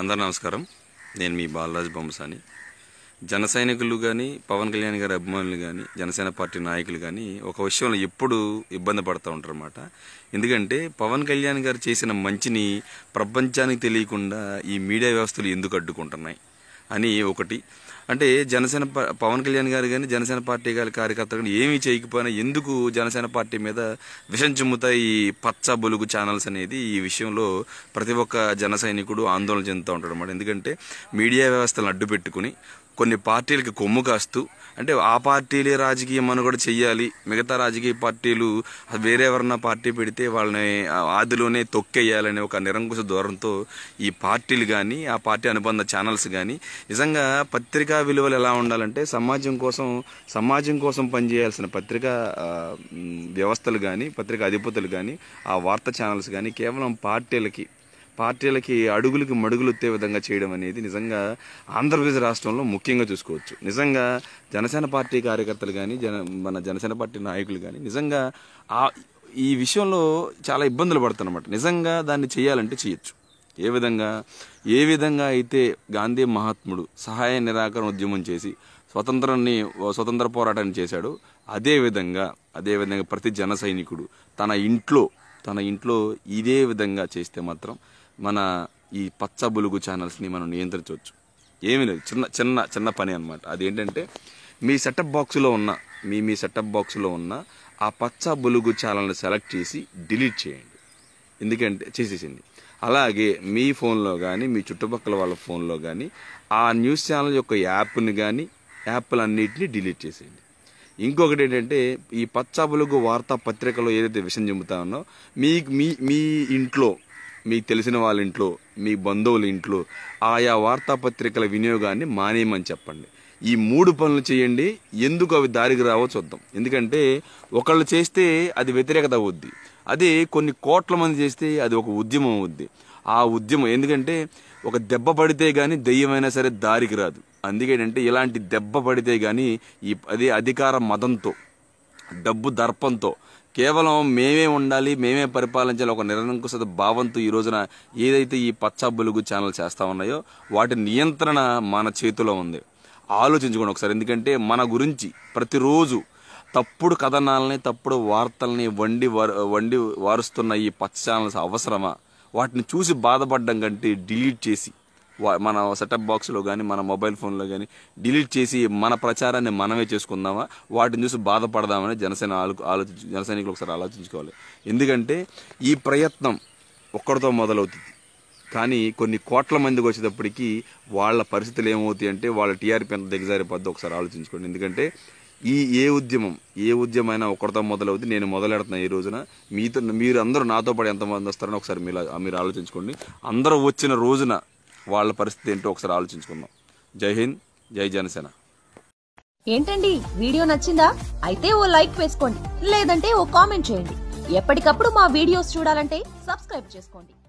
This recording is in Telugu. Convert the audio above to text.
అందరు నమస్కారం నేను మీ బాలరాజ్ బొమ్మసాని జన సైనికులు కానీ పవన్ కళ్యాణ్ గారి అభిమానులు కానీ జనసేన పార్టీ నాయకులు కానీ ఒక విషయంలో ఎప్పుడు ఇబ్బంది పడుతూ ఉంటారన్నమాట ఎందుకంటే పవన్ కళ్యాణ్ గారు చేసిన మంచిని ప్రపంచానికి తెలియకుండా ఈ మీడియా వ్యవస్థలు ఎందుకు అడ్డుకుంటున్నాయి అని ఒకటి అంటే జనసేన పవన్ కళ్యాణ్ గారు కానీ జనసేన పార్టీ గారి కార్యకర్తలు కానీ ఏమీ చేయకపోయినా ఎందుకు జనసేన పార్టీ మీద విషం చిమ్ముతాయి ఈ పచ్చ బొలుగు ఛానల్స్ అనేది ఈ విషయంలో ప్రతి ఒక్క జన సైనికుడు ఆందోళన చెందుతూ ఉంటాడు అనమాట ఎందుకంటే మీడియా వ్యవస్థలను అడ్డు పెట్టుకుని కొన్ని పార్టీలకి కొమ్ము కాస్తూ అంటే ఆ పార్టీలే అని కూడా చెయ్యాలి మిగతా రాజకీయ పార్టీలు వేరేవరన్నా పార్టీ పెడితే వాళ్ళని ఆదిలోనే తొక్కేయాలనే ఒక నిరంకుశ ధోరణితో ఈ పార్టీలు కానీ ఆ పార్టీ అనుబంధ ఛానల్స్ కానీ నిజంగా పత్రికా విలువలు ఎలా ఉండాలంటే సమాజం కోసం సమాజం కోసం పనిచేయాల్సిన పత్రికా వ్యవస్థలు కానీ పత్రికా అధిపతులు కానీ ఆ వార్తా ఛానల్స్ కానీ కేవలం పార్టీలకి పార్టీలకి అడుగులకి మడుగులు ఎత్తే విధంగా చేయడం అనేది నిజంగా ఆంధ్రప్రదేశ్ రాష్ట్రంలో ముఖ్యంగా చూసుకోవచ్చు నిజంగా జనసేన పార్టీ కార్యకర్తలు కానీ జన మన జనసేన పార్టీ నాయకులు కానీ నిజంగా ఆ ఈ విషయంలో చాలా ఇబ్బందులు పడుతున్నమాట నిజంగా దాన్ని చేయాలంటే చేయొచ్చు ఏ విధంగా ఏ విధంగా అయితే గాంధీ మహాత్ముడు సహాయ నిరాకరణ ఉద్యమం చేసి స్వతంత్రాన్ని స్వతంత్ర పోరాటాన్ని చేశాడు అదేవిధంగా అదేవిధంగా ప్రతి జన సైనికుడు తన ఇంట్లో తన ఇంట్లో ఇదే విధంగా చేస్తే మాత్రం మన ఈ పచ్చ బులుగు ఛానల్స్ని మనం నియంత్రించవచ్చు ఏమీ లేదు చిన్న చిన్న చిన్న పని అనమాట అదేంటంటే మీ సెటప్ బాక్స్లో ఉన్న మీ మీ సెటప్ బాక్స్లో ఉన్న ఆ పచ్చ బులుగు ఛానల్ని సెలెక్ట్ చేసి డిలీట్ చేయండి ఎందుకంటే చేసేసింది అలాగే మీ ఫోన్లో కానీ మీ చుట్టుపక్కల వాళ్ళ ఫోన్లో కానీ ఆ న్యూస్ ఛానల్ యొక్క యాప్ని కానీ యాప్లన్నింటినీ డిలీట్ చేసేయండి ఇంకొకటి ఏంటంటే ఈ పచ్చ బులుగు వార్తా పత్రికలో ఏదైతే విషయం చెబుతా ఉన్నో మీ మీ ఇంట్లో మీకు తెలిసిన వాళ్ళ ఇంట్లో మీ బంధువుల ఇంట్లో ఆయా వార్తాపత్రికల వినియోగాన్ని మానేయమని చెప్పండి ఈ మూడు పనులు చేయండి ఎందుకు అవి దారికి రావో చూద్దాం ఎందుకంటే ఒకళ్ళు చేస్తే అది వ్యతిరేకత అవుద్ది అదే కొన్ని కోట్ల మంది చేస్తే అది ఒక ఉద్యమం అవుద్ది ఆ ఉద్యమం ఎందుకంటే ఒక దెబ్బ పడితే కానీ దెయ్యమైనా సరే దారికి రాదు అందుకేంటంటే ఇలాంటి దెబ్బ పడితే కానీ ఈ అదే అధికార మదంతో డబ్బు దర్పంతో కేవలం మేమే ఉండాలి మేమే పరిపాలించాలి ఒక నిరంకుశత భావంతో ఈ రోజున ఏదైతే ఈ పచ్చ బులుగు ఛానల్ చేస్తూ ఉన్నాయో వాటి నియంత్రణ మన చేతిలో ఉంది ఆలోచించుకోండి ఒకసారి ఎందుకంటే మన గురించి ప్రతిరోజు తప్పుడు కథనాలని తప్పుడు వార్తల్ని వండి వండి వారుస్తున్న ఈ పచ్చ ఛానల్స్ అవసరమా వాటిని చూసి బాధపడడం కంటే డిలీట్ చేసి మన సెటప్ బాక్స్లో కానీ మన మొబైల్ ఫోన్లో కానీ డిలీట్ చేసి మన ప్రచారాన్ని మనమే చేసుకుందామా వాటిని చూసి బాధపడదామని జనసేన ఆలోచించు జన ఒకసారి ఆలోచించుకోవాలి ఎందుకంటే ఈ ప్రయత్నం ఒక్కడితో మొదలవుతుంది కానీ కొన్ని కోట్ల మందికి వచ్చేటప్పటికి వాళ్ళ పరిస్థితులు ఏమవుతాయి అంటే వాళ్ళ టీఆర్పీ ఎంత దిగజారిపోద్ది ఒకసారి ఆలోచించుకోండి ఎందుకంటే ఈ ఏ ఉద్యమం ఏ ఉద్యమైనా ఒకరితో మొదలవుతుంది నేను మొదలెడుతున్నా ఈ రోజున మీతో మీరు అందరూ నాతో పాటు ఎంతమంది వస్తారని ఒకసారి మీరు మీరు ఆలోచించుకోండి అందరూ వచ్చిన రోజున వాళ్ళ పరిస్థితి ఏంటో ఒకసారి ఆలోచించుకుందాం జై హింద్ జై జనసేన ఏంటండి వీడియో నచ్చిందా అయితే ఓ లైక్ వేసుకోండి లేదంటే ఓ కామెంట్ చేయండి ఎప్పటికప్పుడు మా వీడియోస్ చూడాలంటే సబ్స్క్రైబ్ చేసుకోండి